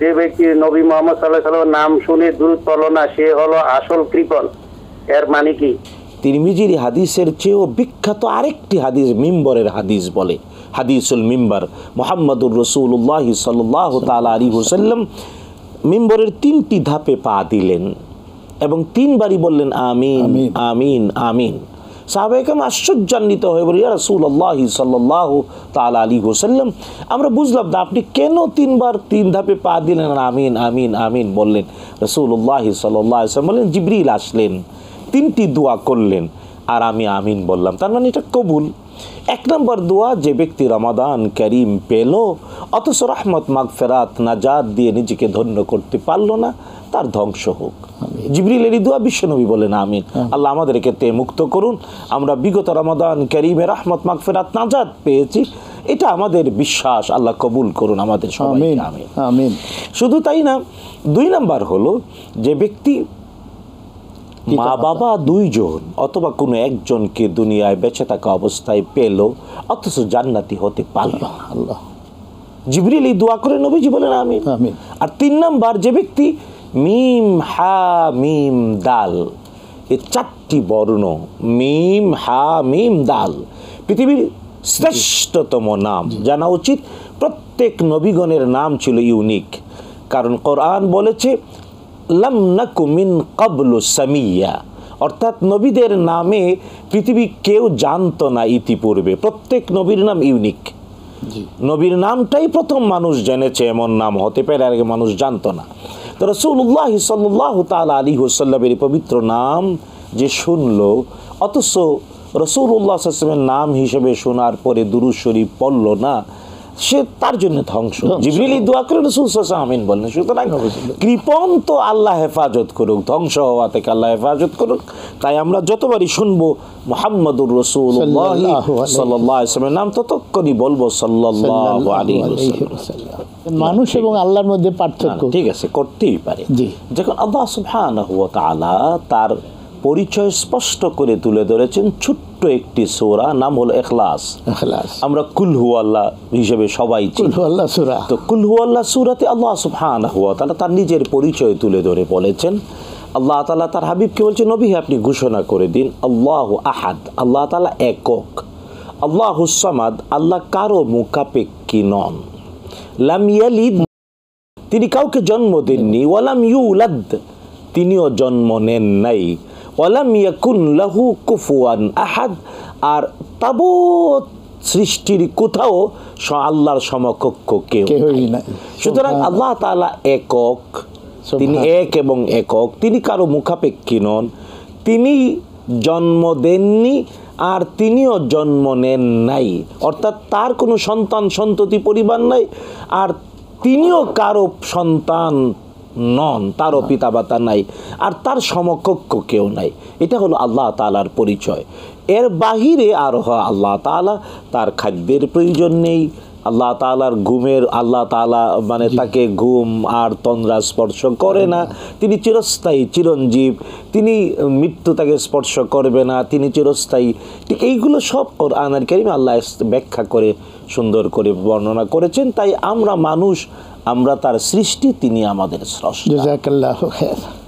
যে ব্যক্তি নবী মোহাম্মদ সাল্লাহ সাল্লাম নাম শুনে দূর তলনা সে হলো আসল কৃপন এর মানে কি তিরমিজির হাদিসের চেয়েও বিখ্যাত আরেকটি হাদিস মিম্বরের হাদিস বলে হাদিসুল মিম্বর মোহাম্মদুর রসুল্লাহ সাল্লাহ তাল আলী হুসাল্লাম মিম্বরের তিনটি ধাপে পা দিলেন এবং তিনবারই বললেন আমিন আমিন আমিন সাহাবাহিকাম আশ্চর্যান্বিত হয়ে বলি রসুল আল্লাহ সাল্লাহ তালা আলী হোসাল্লাম আমরা বুঝলাম না আপনি কেন তিনবার তিন ধাপে পা দিলেন আমিন আমিন আমিন বললেন রসুল্লাহ সাল্লাহ ইসলাম বললেন জিবরিল আসলেন তিনটি দোয়া করলেন আর আমি আমিন বললাম তার মানে এটা কবুল এক নম্বর দোয়া যে ব্যক্তি রমাদান করিম পেল অথচ রহমত মাগ ফেরাত নাজাদ দিয়ে নিজেকে ধন্য করতে পারল না তার ধ্বংস হোক জিবরিলেরই দোয়া বিশ্বনবী বলেন আমিন হ্যাঁ। আল্লাহ আমাদেরকে তে মুক্ত করুন আমরা বিগত রমাদান করিমে রহমত মাগ ফেরাত নাজাদ পেয়েছি এটা আমাদের বিশ্বাস আল্লাহ কবুল করুন আমাদের সবাই আমিন শুধু তাই না দুই নাম্বার হলো যে ব্যক্তি মা বাবা দুইজন অথবা কোনো একজনকে দুনিয়ায় বেঁচে থাকা অবস্থায় পেল অথচ জান্নাতি হতে পারল জিবরিল দোয়া করে নবীজি বলেন আমি আর তিন নাম্বার যে ব্যক্তি মিম হা মিম দাল এ চারটি বর্ণ মিম হা মিম দাল পৃথিবীর শ্রেষ্ঠতম নাম জানা উচিত প্রত্যেক নবীগণের নাম ছিল ইউনিক কারণ কোরআন বলেছে লাম নাকুমিন কবলু সামিয়া অর্থাৎ নবীদের নামে পৃথিবী কেউ জানতো না ইতিপূর্বে প্রত্যেক নবীর নাম ইউনিক নবীর নামটাই প্রথম মানুষ জেনেছে এমন নাম হতে পারে আগে মানুষ জানত না তো রসুল্লাহ সাল্লাহ তাল আলী হুসাল্লামের পবিত্র নাম যে শুনল অথচ রসুল্লাহ আসলামের নাম হিসেবে শোনার পরে দুরুশ্বরী পড়ল না সে তার জন্য ধ্বংস জিবরিলি দোয়া করে রসুল আমিন বললেন সুতরাং কৃপন তো আল্লাহ হেফাজত করুক ধ্বংস হওয়া থেকে আল্লাহ হেফাজত করুক তাই আমরা যতবারই শুনবো মোহাম্মদুর রসুল সাল্লাহ ইসলামের নাম ততক্ষণই বলবো সাল্লাহ মানুষ এবং আল্লাহর মধ্যে পার্থক্য ঠিক আছে করতেই পারে যখন আল্লাহ সুফান হুয়া তার পরিচয় স্পষ্ট করে তুলে ধরেছেন ছোট্ট একটি সোরা নাম হলো এখলাস আমরা কুলহু আল্লাহ হিসেবে সবাই সুরা তো কুলহু আল্লাহ সুরাতে আল্লাহ সুফহান হুয়া তার নিজের পরিচয় তুলে ধরে বলেছেন আল্লাহ তালা তার হাবিবকে বলছে নবী আপনি ঘোষণা করে দিন আল্লাহ আহাদ আল্লাহ তালা একক আল্লাহ হুসামাদ আল্লাহ কারো মুখাপেক্ষী নন লামিয়ালিদ তিনি কাউকে জন্ম দেননি ওয়ালাম ইউলাদ তিনিও জন্ম নেন নাই ওয়ালাম ইয়াকুন লাহু কুফুয়ান আহাদ আর তাবৎ সৃষ্টির কোথাও আল্লাহর সমকক্ষ কেউ সুতরাং আল্লাহ তালা একক তিনি এক এবং একক তিনি কারো মুখাপেক্ষী নন তিনি জন্ম দেননি আর তিনিও জন্ম নেন নাই অর্থাৎ তার কোনো সন্তান সন্ততি পরিবার নাই আর তিনিও কারো সন্তান নন তারও পিতা মাতা নাই আর তার সমকক্ষ কেউ নাই এটা হলো আল্লাহ তালার পরিচয় এর বাহিরে আর আল্লাহ তালা তার খাদ্যের প্রয়োজন নেই আল্লাহ তালার ঘুমের আল্লাহ তালা মানে তাকে ঘুম আর তন্দ্রা স্পর্শ করে না তিনি চিরস্থায়ী চিরঞ্জীব তিনি মৃত্যু তাকে স্পর্শ করবে না তিনি চিরস্থায়ী ঠিক এইগুলো সব আনার কারিমে আল্লাহ ব্যাখ্যা করে সুন্দর করে বর্ণনা করেছেন তাই আমরা মানুষ আমরা তার সৃষ্টি তিনি আমাদের স্রষ্টা